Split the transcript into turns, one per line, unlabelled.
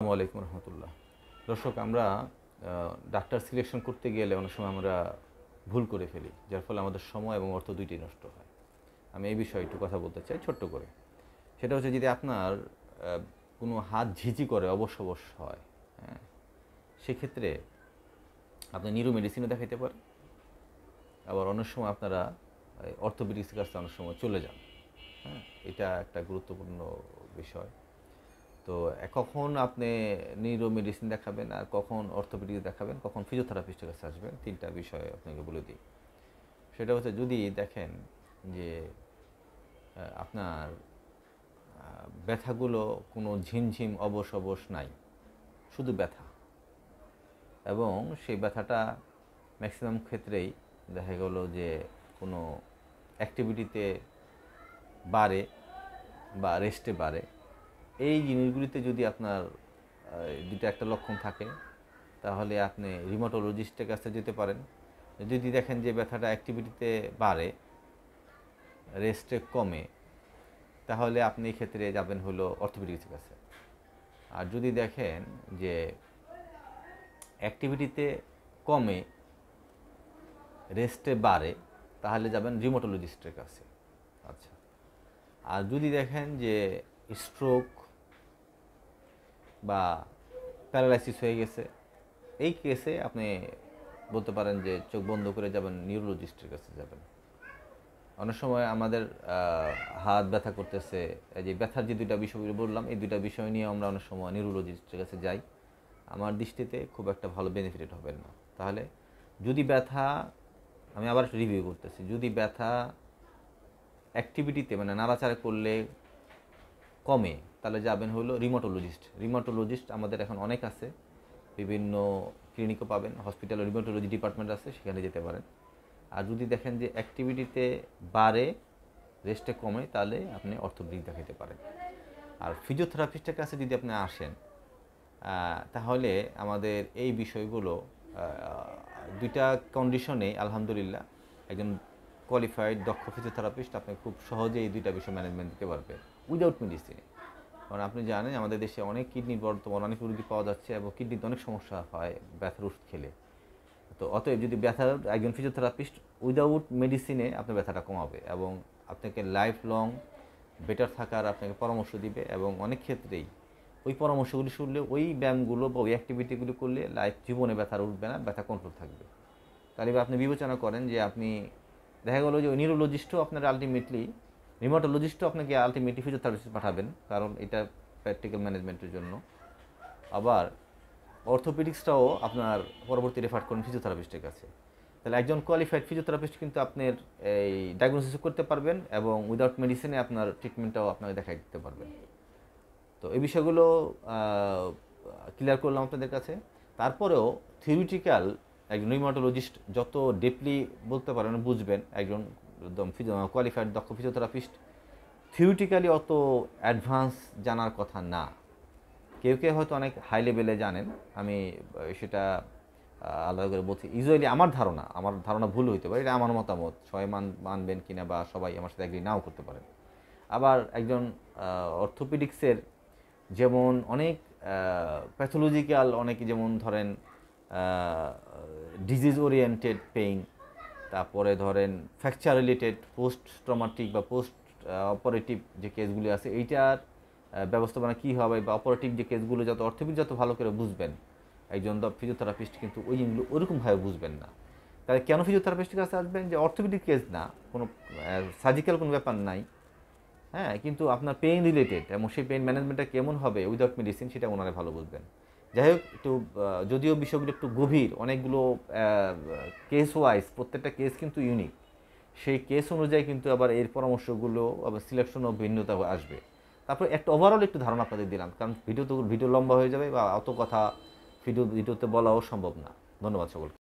আসসালামাইকুম আলাইকুম রহমতুল্লাহ দর্শক আমরা ডাক্তার সিলেকশন করতে গেলে অনেক সময় আমরা ভুল করে ফেলি যার ফলে আমাদের সময় এবং অর্থ দুইটি নষ্ট হয় আমি এই বিষয়ে একটু কথা বলতে চাই ছোট্ট করে সেটা হচ্ছে যদি আপনার কোনো হাত ঝিঝি করে অবশ্য অবশ্য হয় হ্যাঁ সেক্ষেত্রে আপনি নিরু মেডিসিনও দেখাইতে পারেন আবার অনেক সময় আপনারা অর্থোপেডিক্সের কাছে অনেক সময় চলে যান হ্যাঁ এটা একটা গুরুত্বপূর্ণ বিষয় তো কখন আপনি নিউরো মেডিসিন দেখাবেন আর কখন অর্থোপেডিক্স দেখাবেন কখন ফিজিওথেরাপিস্টের কাছে আসবেন তিনটা বিষয় আপনাকে বলে দিই সেটা হচ্ছে যদি দেখেন যে আপনার ব্যথাগুলো কোনো ঝিমঝিম অবশ অবশ নাই শুধু ব্যথা এবং সেই ব্যথাটা ম্যাক্সিমাম ক্ষেত্রেই দেখা গেল যে কোনো অ্যাক্টিভিটিতে বাড়ে বা রেস্টে বাড়ে এই জিনিসগুলিতে যদি আপনার দুটা একটা লক্ষণ থাকে তাহলে আপনি রিমোটোলজিস্টের কাছে যেতে পারেন যদি দেখেন যে ব্যথাটা অ্যাক্টিভিটিতে বাড়ে রেস্টে কমে তাহলে আপনি ক্ষেত্রে যাবেন হলো অর্থোপেডিক্সের কাছে আর যদি দেখেন যে অ্যাক্টিভিটিতে কমে রেস্টে বাড়ে তাহলে যাবেন রিমোটোলজিস্টের কাছে আচ্ছা আর যদি দেখেন যে স্ট্রোক বা প্যারালাইসিস হয়ে গেছে এই কেসে আপনি বলতে পারেন যে চোখ বন্ধ করে যাবেন নিউরোলজিস্টের কাছে যাবেন অনেক সময় আমাদের হাত ব্যথা করতেছে এই যে ব্যথার যে দুইটা বিষয় বললাম এই দুইটা বিষয় নিয়ে আমরা অনেক সময় নিউরোলজিস্টের কাছে যাই আমার দৃষ্টিতে খুব একটা ভালো বেনিফিট হবে না তাহলে যদি ব্যথা আমি আবার রিভিউ করতেছি যদি ব্যথা অ্যাক্টিভিটিতে মানে নাড়াচাড়া করলে কমে তাহলে যাবেন হলো রিমোটোলজিস্ট রিমোটোলজিস্ট আমাদের এখন অনেক আছে বিভিন্ন ক্লিনিকও পাবেন হসপিটাল রিমোটোলজি ডিপার্টমেন্ট আছে সেখানে যেতে পারেন আর যদি দেখেন যে অ্যাক্টিভিটিতে বাড়ে রেস্টে কমে তাহলে আপনি অর্থোপেডিক দেখাতে পারেন আর ফিজিওথেরাপিস্টের কাছে যদি আপনি আসেন তাহলে আমাদের এই বিষয়গুলো দুইটা কন্ডিশনে আলহামদুলিল্লাহ একজন কোয়ালিফাইড দক্ষ ফিজিওথেরাপিস্ট আপনি খুব সহজে এই দুইটা বিষয় ম্যানেজমেন্ট দিতে পারবে উইদাউট মেডিসিন কারণ আপনি জানেন আমাদের দেশে অনেক কিডনি বর্তমান অনেক রুগী পাওয়া যাচ্ছে এবং কিডনিতে অনেক সমস্যা হয় ব্যথার ওষুধ খেলে তো অতএব যদি ব্যথা একজন ফিজিওথেরাপিস্ট উইদাউট মেডিসিনে আপনার ব্যথাটা কমাবে এবং আপনাকে লাইফ লং বেটার থাকার আপনাকে পরামর্শ দিবে এবং অনেক ক্ষেত্রেই ওই পরামর্শগুলি শুনলে ওই ব্যায়ামগুলো বা ওই অ্যাক্টিভিটিগুলি করলে লাইফ জীবনে ব্যথা উঠবে না ব্যথা কন্ট্রোল থাকবে তাহলে আপনি বিবেচনা করেন যে আপনি দেখা গেলো যে ওই নিউরোলজিস্টও আপনার আলটিমেটলি রিমোটোলজিস্টও আপনাকে আলটিমেটলি ফিজিওথেরাপিস্ট পাঠাবেন কারণ এটা প্র্যাকটিক্যাল ম্যানেজমেন্টের জন্য আবার অর্থোপেডিক্সটাও আপনার পরবর্তী রেফার করেন ফিজিওথেরাপিস্টের কাছে তাহলে একজন কোয়ালিফাইড ফিজিওথেরাপিস্ট কিন্তু আপনার এই ডায়াগনোসিস করতে পারবেন এবং উইদাউট মেডিসিনে আপনার ট্রিটমেন্টটাও আপনাকে দেখাই দিতে পারবেন তো এই বিষয়গুলো ক্লিয়ার করলাম আপনাদের কাছে তারপরেও থিওরিটিক্যাল একজন নিউমাটোলজিস্ট যত ডিপলি বলতে পারেন বুঝবেন একজন একদম কোয়ালিফাইড দক্ষ ফিজিওথেরাপিস্ট থিওরিটিক্যালি অত অ্যাডভান্স জানার কথা না কেউ কেউ হয়তো অনেক হাই লেভেলে জানেন আমি সেটা আলাদা করে বলছি ইউজুয়ালি আমার ধারণা আমার ধারণা ভুল হইতে পারে এটা আমার মতামত সবাই মান মানবেন কিনা বা সবাই আমার সাথে অ্যাগ্রি নাও করতে পারেন আবার একজন অর্থোপেডিক্সের যেমন অনেক প্যাথোলজিক্যাল অনেক যেমন ধরেন ডিজিজ ওরিয়েন্টেড পেইন তারপরে ধরেন ফ্র্যাকচার রিলেটেড পোস্ট ট্রমাটিক বা পোস্ট অপারেটিভ যে কেসগুলি আছে এইটার ব্যবস্থাপনা কী হবে বা অপারেটিভ যে কেসগুলো যত অর্থবিদ যত ভালো করে বুঝবেন একজন ফিজিওথেরাপিস্ট কিন্তু ওই জিনিসগুলো ওরকমভাবে বুঝবেন না তাহলে কেন ফিজিওথেরাপিস্টের কাছে আসবেন যে অর্থবিদিক কেস না কোনো সার্জিক্যাল কোনো ব্যাপার নাই হ্যাঁ কিন্তু আপনার পেইন রিলেটেড এবং সেই পেইন ম্যানেজমেন্টটা কেমন হবে উইদাউট মেডিসিন সেটা ওনারা ভালো বুঝবেন যাই হোক একটু যদিও বিষয়গুলো একটু গভীর অনেকগুলো কেস ওয়াইজ প্রত্যেকটা কেস কিন্তু ইউনিক সেই কেস অনুযায়ী কিন্তু আবার এর পরামর্শগুলো আবার সিলেকশনও ভিন্নতা আসবে তারপর একটা ওভারঅল একটু ধারণা আপনাদের দিলাম কারণ ভিডিও তো ভিডিও লম্বা হয়ে যাবে বা অত কথা ভিডিও ভিডিওতে বলাও সম্ভব না ধন্যবাদ সকলকে